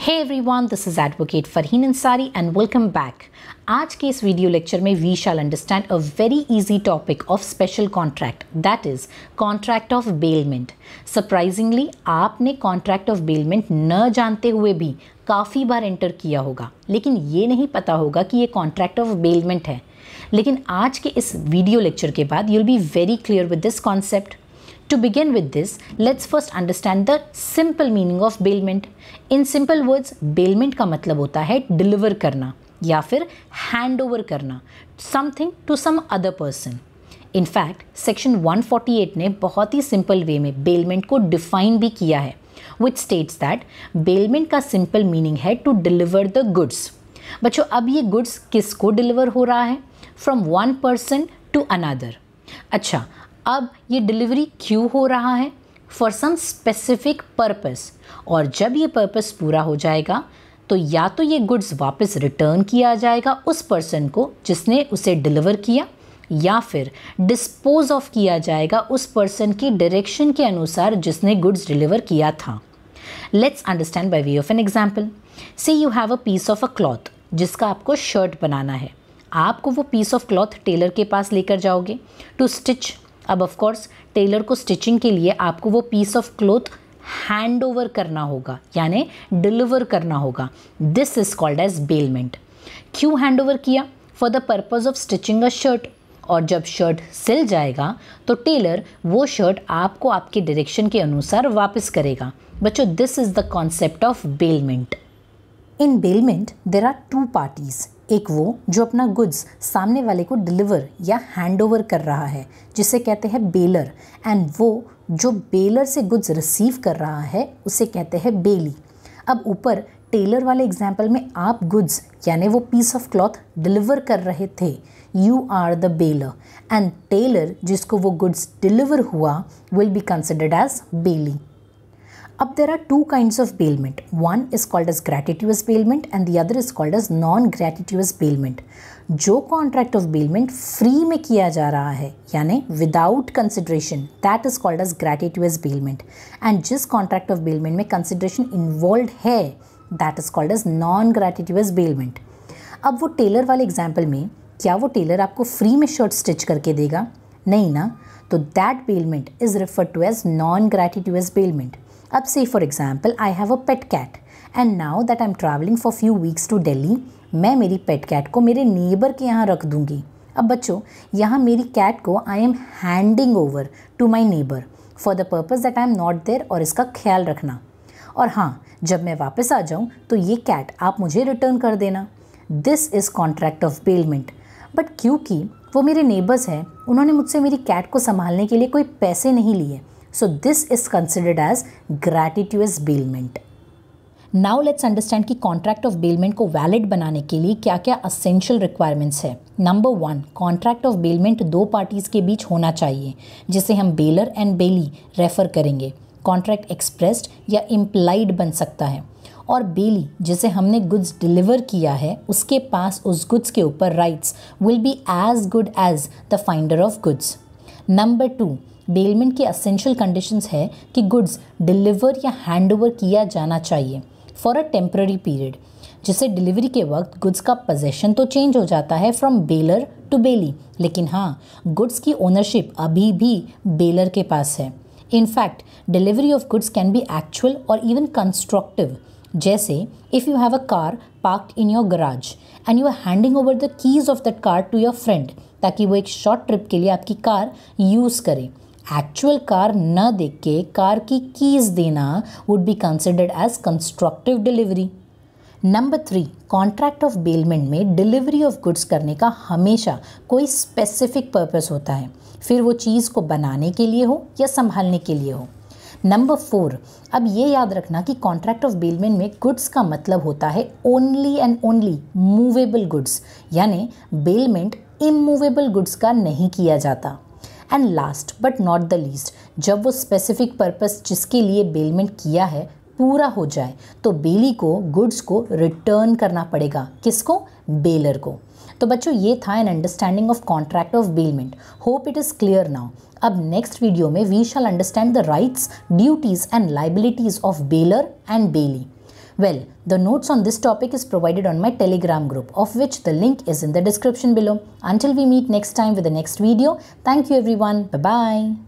Hey everyone this is advocate Farheen Ansari and welcome back आज के इस वीडियो लेक्चर में we shall understand a very easy topic of special contract that is contract of bailment surprisingly आपने contract of bailment न जानते हुए भी काफ़ी बार एंटर किया होगा लेकिन ये नहीं पता होगा कि ये कॉन्ट्रैक्ट ऑफ बेलमेंट है लेकिन आज के इस वीडियो लेक्चर के बाद you'll be very clear with this concept To begin with this, let's first understand the simple meaning of bailment. In simple words, bailment ka matlab hota hai deliver karna ya fir hand over karna something to some other person. in fact section 148 ne bahut hi simple way mein bailment ko define bhi kiya hai which states that bailment ka simple meaning hai to deliver the goods bachcho ab ye goods kisko deliver ho raha hai from one person to another अच्छा अब ये delivery क्यों हो रहा है for some specific purpose और जब ये पर्पस पूरा हो जाएगा तो या तो ये गुड्स वापस रिटर्न किया जाएगा उस पर्सन को जिसने उसे डिलीवर किया या फिर डिस्पोज ऑफ किया जाएगा उस पर्सन की डायरेक्शन के अनुसार जिसने गुड्स डिलीवर किया था let's understand by way of an example से you have a piece of a cloth जिसका आपको शर्ट बनाना है आपको वो पीस ऑफ क्लॉथ टेलर के पास लेकर जाओगे टू स्टिच अब ऑफ़ टेलर को स्टिचिंग के लिए आपको वो piece of cloth hand over करना होगा यानी डिलीवर करना होगा this is called as bailment क्यों हैंड ओवर किया for the purpose of stitching a shirt और जब शर्ट सिल जाएगा तो टेलर वो शर्ट आपको आपके डायरेक्शन के अनुसार वापस करेगा बच्चों this is the concept of bailment in bailment there are two parties एक वो जो अपना गुड्स सामने वाले को डिलीवर या हैंड ओवर कर रहा है जिसे कहते हैं बेलर एंड वो जो बेलर से गुड्स रिसीव कर रहा है उसे कहते हैं बेली अब ऊपर टेलर वाले एग्जाम्पल में आप गुड्स यानी वो पीस ऑफ क्लॉथ डिलीवर कर रहे थे you are the bailor and tailor जिसको वो गुड्स डिलीवर हुआ will be considered as bailee अब there are two kinds of bailment one is called as gratuitous bailment and the other is called as non gratuitous bailment जो contract of bailment free में किया जा रहा है यानी without consideration that is called as gratuitous bailment and जिस contract of bailment में consideration involve है that is called as non gratuitous bailment अब वो टेलर वाले एग्जाम्पल में क्या वो टेलर आपको फ्री में शर्ट स्टिच करके देगा नहीं ना तो that bailment is refer to as non gratuitous bailment अब से for example I have a pet cat and now that I am travelling for few weeks to Delhi मैं मेरी पेट कैट को मेरे नेबर के यहाँ रख दूँगी अब बच्चों यहाँ मेरी कैट को I am handing over to my neighbour for the purpose that I am not there और इसका ख्याल रखना और हाँ जब मैं वापस आ जाऊँ तो ये कैट आप मुझे रिटर्न कर देना this is contract of bailment but क्योंकि वो मेरे नेबर्स हैं उन्होंने मुझसे मेरी कैट को संभालने के लिए कोई पैसे नहीं लिए So this is considered as gratuitous bailment. Now let's understand कि कॉन्ट्रैक्ट ऑफ बेलमेंट को वैलिड बनाने के लिए क्या क्या असेंशियल रिक्वायरमेंट्स है number one contract of bailment दो पार्टीज़ के बीच होना चाहिए जिसे हम बेलर एंड बेली रेफर करेंगे कॉन्ट्रैक्ट एक्सप्रेस्ड या इम्प्लाइड बन सकता है और बेली जिसे हमने गुड्स डिलीवर किया है उसके पास उस गुड्स के ऊपर rights will be as good as the finder of goods number two bailment की असेंशियल कंडीशंस है कि गुड्स डिलीवर या हैंडओवर किया जाना चाहिए फॉर अ टेम्प्ररी पीरियड जिससे डिलीवरी के वक्त गुड्स का पोजेशन तो चेंज हो जाता है फ्रॉम बेलर टू बेली लेकिन हाँ गुड्स की ओनरशिप अभी भी बेलर के पास है in fact delivery of goods can be actual और इवन कंस्ट्रक्टिव जैसे if you have a car parked in your garage and you are handing over the keys of that car to your friend ताकि वो एक short trip के लिए आपकी car use करें actual car न देख के कार की कीज़ देना would be considered as constructive delivery number three contract of bailment में डिलीवरी ऑफ गुड्स करने का हमेशा कोई स्पेसिफिक पर्पस होता है फिर वो चीज़ को बनाने के लिए हो या संभालने के लिए हो नंबर फोर अब ये याद रखना कि कॉन्ट्रैक्ट ऑफ बेलमेंट में गुड्स का मतलब होता है only and only movable goods यानी बेलमेंट इमूवेबल गुड्स का नहीं किया जाता and last but not the least जब वो स्पेसिफिक पर्पस जिसके लिए बेलमेंट किया है पूरा हो जाए तो बेली को गुड्स को रिटर्न करना पड़ेगा किसको बेलर को तो बच्चों ये था an understanding of contract of bailment hope it is clear now अब नेक्स्ट वीडियो में we shall understand the rights duties and liabilities of bailor and bailee Well, the notes on this topic is provided on my Telegram group, of which the link is in the description below. Until we meet next time with the next video, thank you everyone. Bye bye.